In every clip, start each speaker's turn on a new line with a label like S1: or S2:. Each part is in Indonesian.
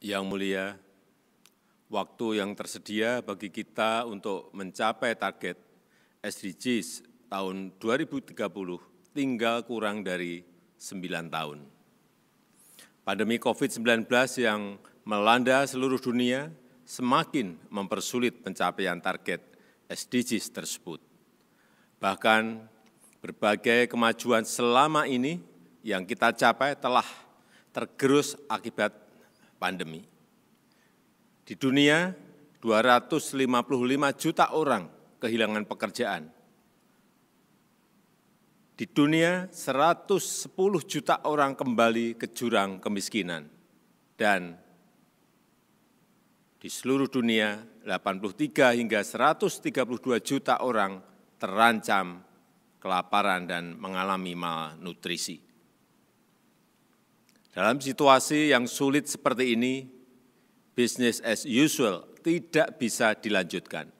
S1: Yang mulia, waktu yang tersedia bagi kita untuk mencapai target SDGs tahun 2030 tinggal kurang dari sembilan tahun. Pandemi COVID-19 yang melanda seluruh dunia semakin mempersulit pencapaian target SDGs tersebut. Bahkan berbagai kemajuan selama ini yang kita capai telah tergerus akibat pandemi. Di dunia, 255 juta orang kehilangan pekerjaan. Di dunia, 110 juta orang kembali ke jurang kemiskinan. Dan di seluruh dunia, 83 hingga 132 juta orang terancam kelaparan dan mengalami malnutrisi. Dalam situasi yang sulit seperti ini, bisnis as usual tidak bisa dilanjutkan.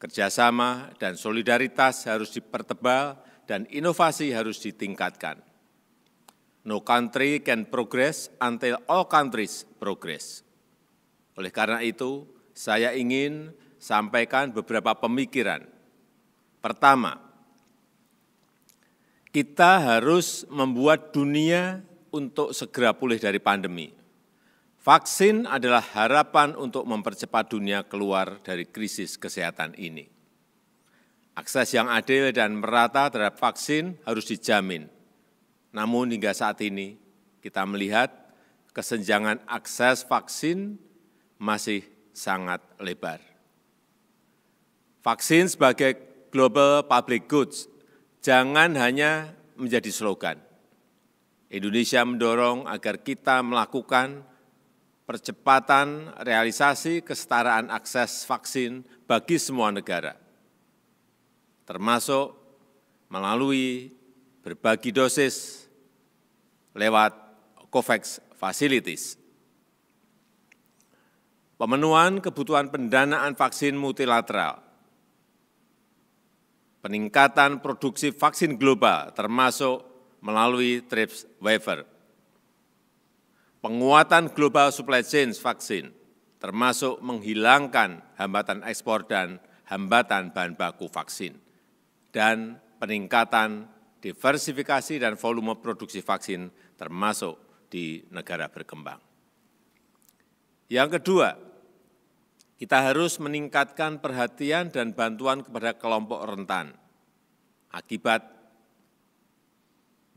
S1: Kerjasama dan solidaritas harus dipertebal dan inovasi harus ditingkatkan. No country can progress until all countries progress. Oleh karena itu, saya ingin sampaikan beberapa pemikiran. Pertama, kita harus membuat dunia untuk segera pulih dari pandemi. Vaksin adalah harapan untuk mempercepat dunia keluar dari krisis kesehatan ini. Akses yang adil dan merata terhadap vaksin harus dijamin. Namun hingga saat ini kita melihat kesenjangan akses vaksin masih sangat lebar. Vaksin sebagai global public goods jangan hanya menjadi slogan, Indonesia mendorong agar kita melakukan percepatan realisasi kesetaraan akses vaksin bagi semua negara, termasuk melalui berbagi dosis lewat COVAX Facilities. Pemenuhan kebutuhan pendanaan vaksin multilateral, peningkatan produksi vaksin global termasuk melalui TRIPS waiver. Penguatan global supply chain vaksin, termasuk menghilangkan hambatan ekspor dan hambatan bahan baku vaksin, dan peningkatan diversifikasi dan volume produksi vaksin termasuk di negara berkembang. Yang kedua, kita harus meningkatkan perhatian dan bantuan kepada kelompok rentan akibat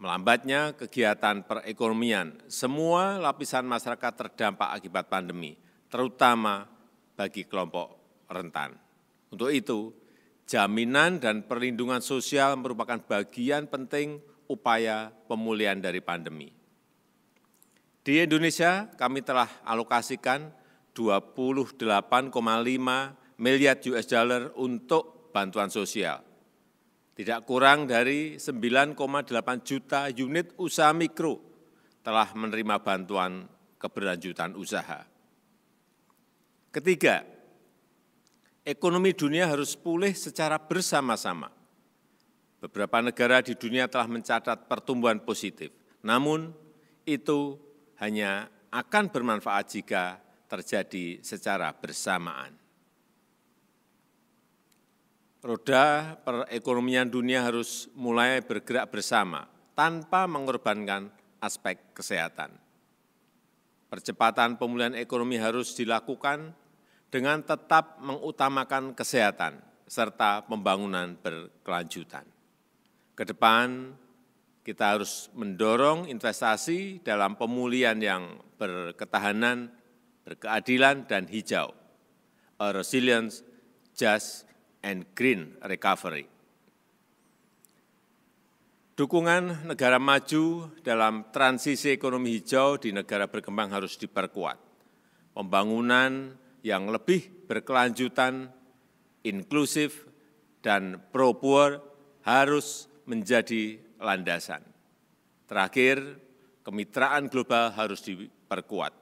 S1: Melambatnya kegiatan perekonomian, semua lapisan masyarakat terdampak akibat pandemi, terutama bagi kelompok rentan. Untuk itu, jaminan dan perlindungan sosial merupakan bagian penting upaya pemulihan dari pandemi. Di Indonesia, kami telah alokasikan 28,5 miliar US dollar untuk bantuan sosial tidak kurang dari 9,8 juta unit usaha mikro telah menerima bantuan keberlanjutan usaha. Ketiga, ekonomi dunia harus pulih secara bersama-sama. Beberapa negara di dunia telah mencatat pertumbuhan positif, namun itu hanya akan bermanfaat jika terjadi secara bersamaan roda perekonomian dunia harus mulai bergerak bersama tanpa mengorbankan aspek kesehatan. Percepatan pemulihan ekonomi harus dilakukan dengan tetap mengutamakan kesehatan serta pembangunan berkelanjutan. Kedepan kita harus mendorong investasi dalam pemulihan yang berketahanan, berkeadilan, dan hijau. A resilience just, and Green Recovery. Dukungan negara maju dalam transisi ekonomi hijau di negara berkembang harus diperkuat. Pembangunan yang lebih berkelanjutan, inklusif, dan pro-poor harus menjadi landasan. Terakhir, kemitraan global harus diperkuat.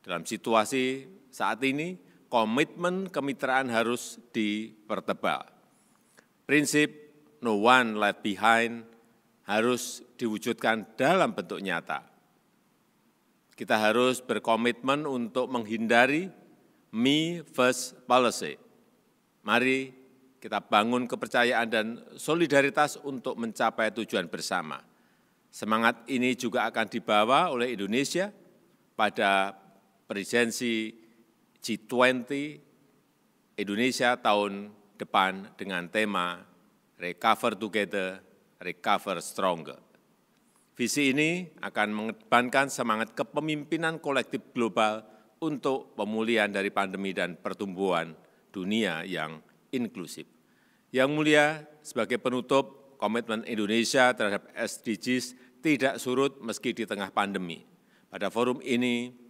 S1: Dalam situasi saat ini, komitmen kemitraan harus dipertebal. Prinsip no one left behind harus diwujudkan dalam bentuk nyata. Kita harus berkomitmen untuk menghindari me first policy. Mari kita bangun kepercayaan dan solidaritas untuk mencapai tujuan bersama. Semangat ini juga akan dibawa oleh Indonesia pada presensi. G20 Indonesia tahun depan dengan tema Recover Together, Recover Stronger. Visi ini akan mengedepankan semangat kepemimpinan kolektif global untuk pemulihan dari pandemi dan pertumbuhan dunia yang inklusif. Yang mulia, sebagai penutup, komitmen Indonesia terhadap SDGs tidak surut meski di tengah pandemi. Pada forum ini,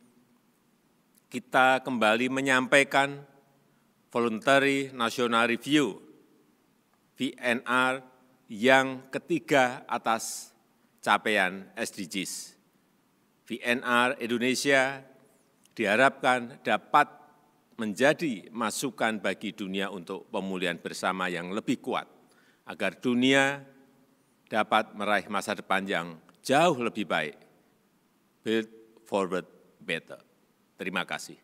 S1: kita kembali menyampaikan Voluntary National Review, VNR, yang ketiga atas capaian SDGs. VNR Indonesia diharapkan dapat menjadi masukan bagi dunia untuk pemulihan bersama yang lebih kuat, agar dunia dapat meraih masa depan yang jauh lebih baik. Build forward better terima kasih